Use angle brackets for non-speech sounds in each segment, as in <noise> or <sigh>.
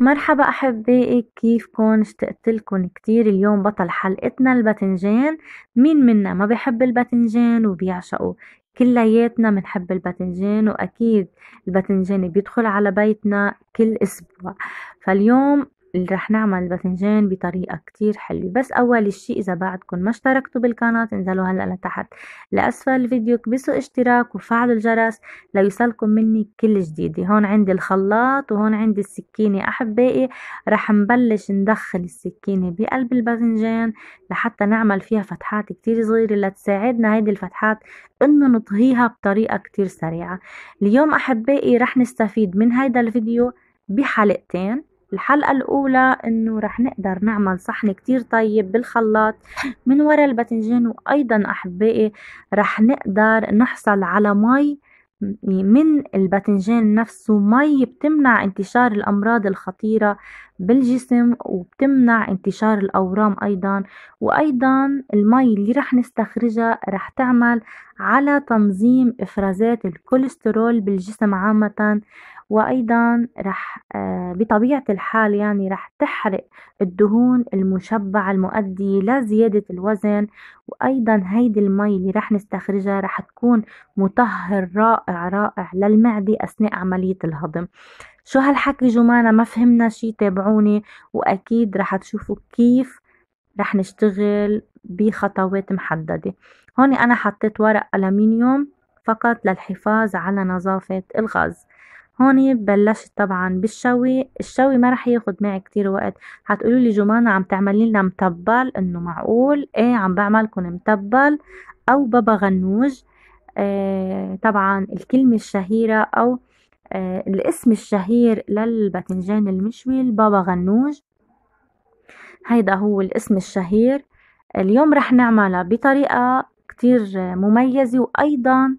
مرحبا احبائي كيفكن اشتقتلكن كتير اليوم بطل حلقتنا الباذنجان مين منا ما بيحب الباذنجان وبيعشقه كلياتنا بنحب الباذنجان واكيد الباذنجان بيدخل على بيتنا كل اسبوع فاليوم اللي رح نعمل باذنجان بطريقة كتير حلوة بس أول شيء إذا بعدكم ما اشتركتوا بالقناة انزلوا هلأ لتحت لأسفل الفيديو كبسوا اشتراك وفعلوا الجرس ليوصلكم مني كل جديد هون عندي الخلاط وهون عندي السكينة أحبائي رح نبلش ندخل السكينة بقلب الباذنجان لحتى نعمل فيها فتحات كتير صغيرة لتساعدنا هيدي الفتحات إنه نطهيها بطريقة كتير سريعة اليوم أحبائي رح نستفيد من هيدا الفيديو بحلقتين الحلقة الأولى إنه رح نقدر نعمل صحن كتير طيب بالخلاط من ورا الباتنجان وأيضا أحبائي رح نقدر نحصل على مي يعني من الباتنجان نفسه مي بتمنع انتشار الأمراض الخطيرة بالجسم وبتمنع انتشار الأورام أيضا وأيضا المي اللي رح نستخرجها رح تعمل على تنظيم إفرازات الكوليسترول بالجسم عامةً وأيضا رح آه، بطبيعة الحال يعني رح تحرق الدهون المشبعة المؤدية لزيادة الوزن وأيضا هيدي المي اللي رح نستخرجها رح تكون مطهر رائع رائع للمعدة أثناء عملية الهضم شو هالحكي جمانة ما فهمنا شي تابعوني وأكيد رح تشوفوا كيف رح نشتغل بخطوات محددة هون أنا حطيت ورق ألمنيوم فقط للحفاظ على نظافة الغاز هون بلشت طبعا بالشوي الشوي ما رح ياخد معي كتير وقت هتقولوا لي جمانة عم تعملي لنا متبل انه معقول ايه عم بعملكم متبل او بابا غنوج آه طبعا الكلمة الشهيرة او آه الاسم الشهير للباذنجان المشوي البابا غنوج هيدا هو الاسم الشهير اليوم رح نعملها بطريقة كتير مميزة وأيضا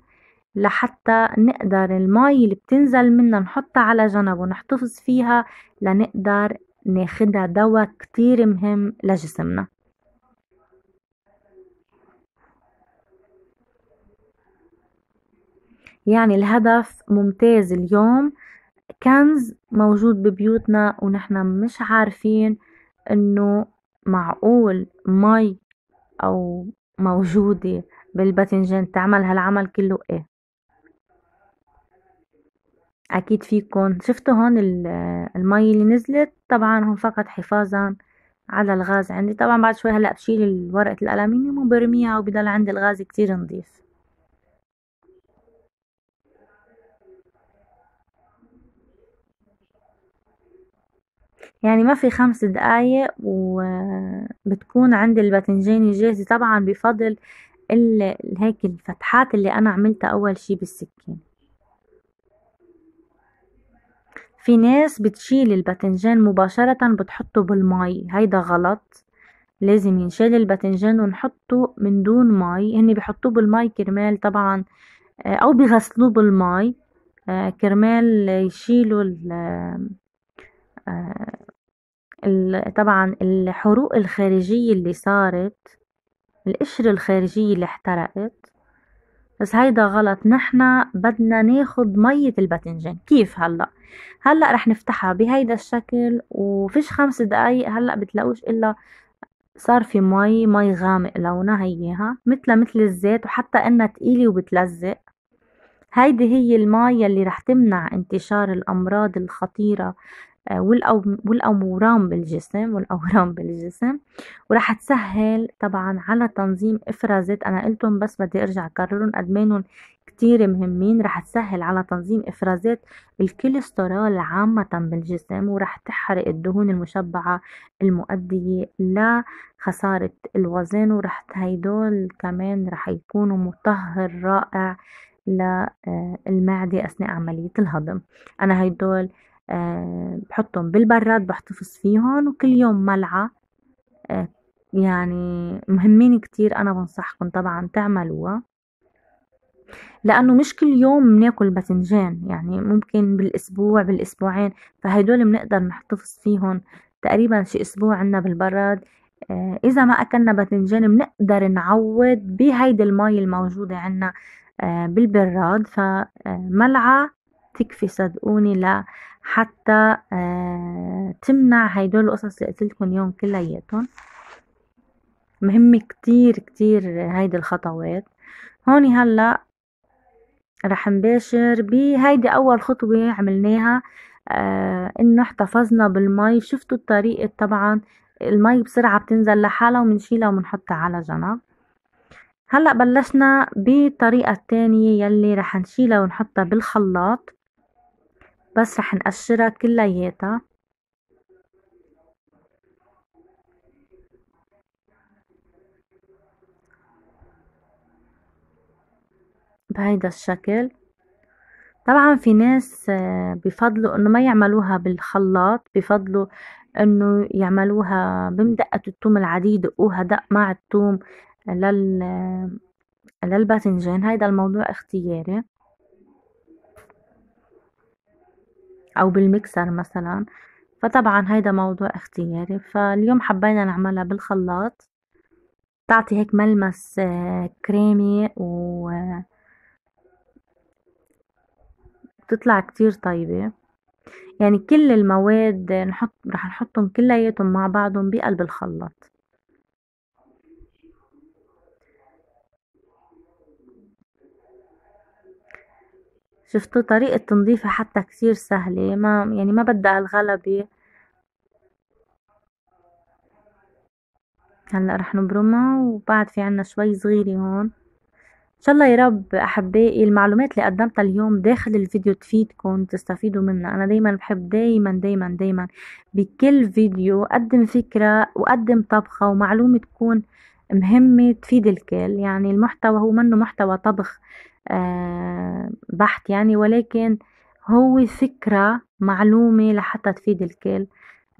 لحتى نقدر المي اللي بتنزل منا نحطها على جنب ونحتفظ فيها لنقدر ناخدها دواء كتير مهم لجسمنا يعني الهدف ممتاز اليوم كنز موجود ببيوتنا ونحن مش عارفين انه معقول مي او موجودة بالباذنجان تعمل هالعمل كله ايه أكيد فيكم شفتوا هون المي اللي نزلت طبعا هون فقط حفاظا على الغاز عندي طبعا بعد شوي هلأ بشيل ورقة الألمنيوم وبرميها وبضل عندي الغاز كتير نظيف يعني ما في خمس دقايق وبتكون عندي الباذنجان جاهزة طبعا بفضل هيك الفتحات اللي أنا عملتها أول شي بالسكين في ناس بتشيل الباذنجان مباشرة بتحطه بالماي هيدا غلط لازم ينشال الباذنجان ونحطه من دون ماي هن بحطوه بالماي كرمال طبعا آه، او بغسلوه بالماي آه، كرمال يشيلوا آه، ال طبعا الحروق الخارجية اللي صارت القشرة الخارجية اللي احترقت بس هيدا غلط نحنا بدنا ناخد مية الباذنجان كيف هلأ هلأ رح نفتحها بهيدا الشكل وفيش خمس دقايق هلأ بتلاقوش إلا صار في مي مي غامق لونها هيها مثل مثل الزيت وحتى انها تقيلة وبتلزق هيدي هي المي يلي رح تمنع انتشار الامراض الخطيرة آه، والأورام بالجسم والأورام <laughs> بالجسم ورح تسهل طبعا على تنظيم إفرازات أنا قلتهم بس بدي أرجع أكررهم أدمانهم كتير مهمين رح تسهل على تنظيم إفرازات الكوليسترول عامة بالجسم ورح تحرق الدهون المشبعة المؤدية لخسارة الوزن ورح هيدول كمان رح يكونوا مطهر رائع للمعدة آه، أثناء عملية الهضم أنا هيدول آه، بحطهم بالبراد بحتفظ فيهم وكل يوم ملعقة آه، يعني مهمين كتير أنا بنصحكم طبعا تعملوها لأنه مش كل يوم بناكل باذنجان يعني ممكن بالأسبوع بالأسبوعين فهدول بنقدر نحتفظ فيهم تقريبا شي أسبوع عنا بالبراد آه، إذا ما أكلنا باذنجان بنقدر نعوض بهيدي المي الموجودة عنا بالبراد فملعقة تكفي صدقوني لا حتى آه تمنع هيدول القصص اللي قلتلكن يوم كلياتهم مهم كتير كتير هيدي الخطوات هون هلا رح نباشر بهيدي اول خطوة عملناها آه انه احتفظنا بالمي شفتوا الطريقة طبعا المي بسرعة بتنزل لحالها ومنشيلها ومنحطها على جنب هلا بلشنا بالطريقة التانية يلي رح نشيلها ونحطها بالخلاط بس رح نقشرها كلياتها بهيدا الشكل طبعا في ناس آه، بفضلوا انه ما يعملوها بالخلاط بفضلوا انه يعملوها بمدقة التوم العادية يدقوها دق مع التوم لل آه، للباذنجان هيدا الموضوع اختياري او بالمكسر مثلا فطبعا هيدا موضوع اختياري فاليوم حبينا نعملها بالخلاط تعطي هيك ملمس آه، كريمي و بتطلع كتير طيبة يعني كل المواد نحط رح نحطهم كلياتهم مع بعضهم بقلب الخلاط شفتوا طريقة تنظيفها حتى كتير سهلة ما يعني ما بدها الغلبة هلا رح نبرمها وبعد في عنا شوي صغيرة هون ان شاء الله يا رب احبائي المعلومات اللي قدمتها اليوم داخل الفيديو تفيدكم تستفيدوا منها انا دايما بحب دايما دايما دايما بكل فيديو قدم فكرة وقدم طبخة ومعلومة تكون مهمة تفيد الكل يعني المحتوى هو منه محتوى طبخ آه، بحت يعني ولكن هو فكرة معلومة لحتى تفيد الكل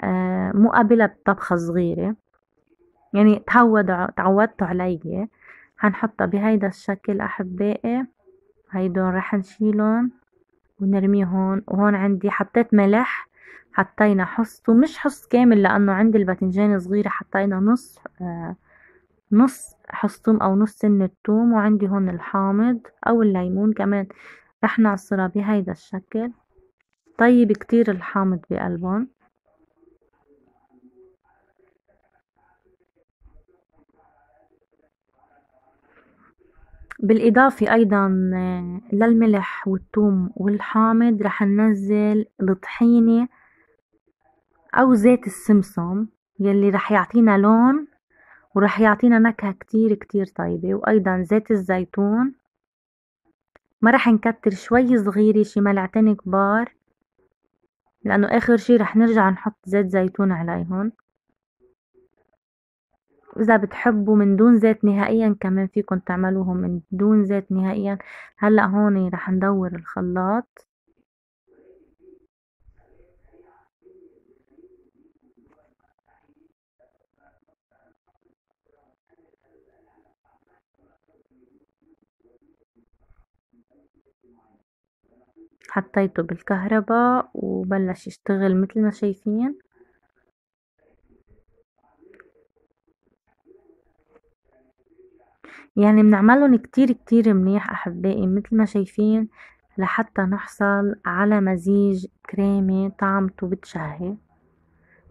آه، مقابلة بطبخة صغيرة يعني تعود تعودتوا علي هنحطها بهيدا الشكل أحبائي هيدون رح نشيلهم ونرميهم وهون عندي حطيت ملح حطينا حص ومش حص كامل لأنه عندي الباذنجان صغيرة حطينا نص آه نص حصتوم أو نص سن التوم وعندي هون الحامض أو الليمون كمان رح نعصرها بهيدا الشكل طيب كتير الحامض بقلبهم بالإضافة أيضا آه، للملح والثوم والحامض رح ننزل الطحينة أو زيت السمسم يلي رح يعطينا لون وراح يعطينا نكهة كتير كتير طيبة وايضا زيت الزيتون ما راح نكتر شوي صغيرة شي ملعتين كبار لانه اخر شي راح نرجع نحط زيت زيتون عليهم واذا بتحبوا من دون زيت نهائيا كمان فيكن تعملوهم من دون زيت نهائيا هلا هون راح ندور الخلاط حطيته بالكهرباء وبلش يشتغل مثل ما شايفين يعني بنعملهم كتير كتير منيح أحبائي مثل ما شايفين لحتى نحصل على مزيج كريمي طعمته بتشهي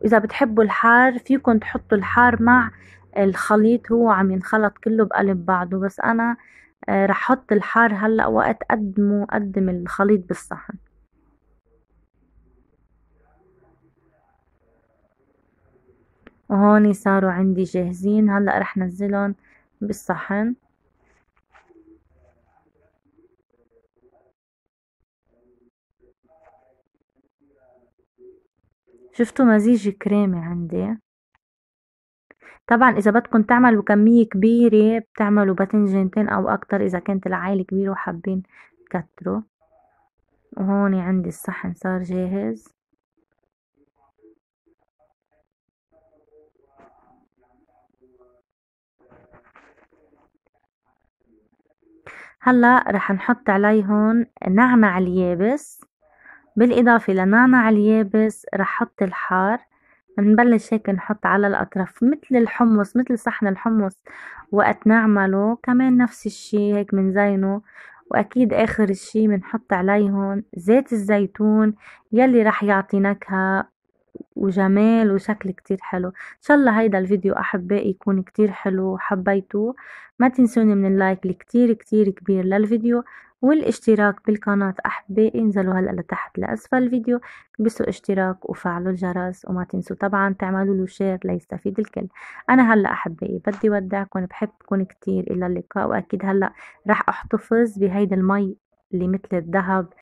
وإذا بتحبوا الحار فيكن تحطوا الحار مع الخليط هو عم ينخلط كله بقلب بعضه بس أنا آه، رح حط الحار هلأ وقت قدمه قدم الخليط بالصحن وهون صاروا عندي جاهزين هلأ رح نزلهم بالصحن شفتوا مزيج كريمي عندي طبعًا إذا بدكم تعملوا كميّة كبيرة بتعملوا باذنجانتين أو أكتر إذا كانت العائله كبيرة وحابّين تكتروا، وهون عندي الصحن صار جاهز هلّأ رح نحط عليهم نعنع اليابس بالإضافة لنعنع اليابس رح احط الحار نبلش هيك نحط على الأطراف مثل الحمص مثل صحن الحمص وقت نعمله كمان نفس الشي هيك منزينه وأكيد آخر الشي بنحط عليهم زيت الزيتون يلي رح يعطي نكهة وجمال وشكل كتير حلو ان شاء الله هيدا الفيديو احبائي يكون كتير حلو وحبيتوه ما تنسوني من اللايك الكتير كتير كبير للفيديو والاشتراك بالقناة أحبائي انزلوا هلأ لتحت لأسفل الفيديو كبسوا اشتراك وفعلوا الجرس وما تنسوا طبعا تعملوا له شير ليستفيد الكل أنا هلأ أحبائي بدي ودعكم بحبكم كتير إلى اللقاء وأكيد هلأ رح أحتفظ بهيدا المي اللي مثل الذهب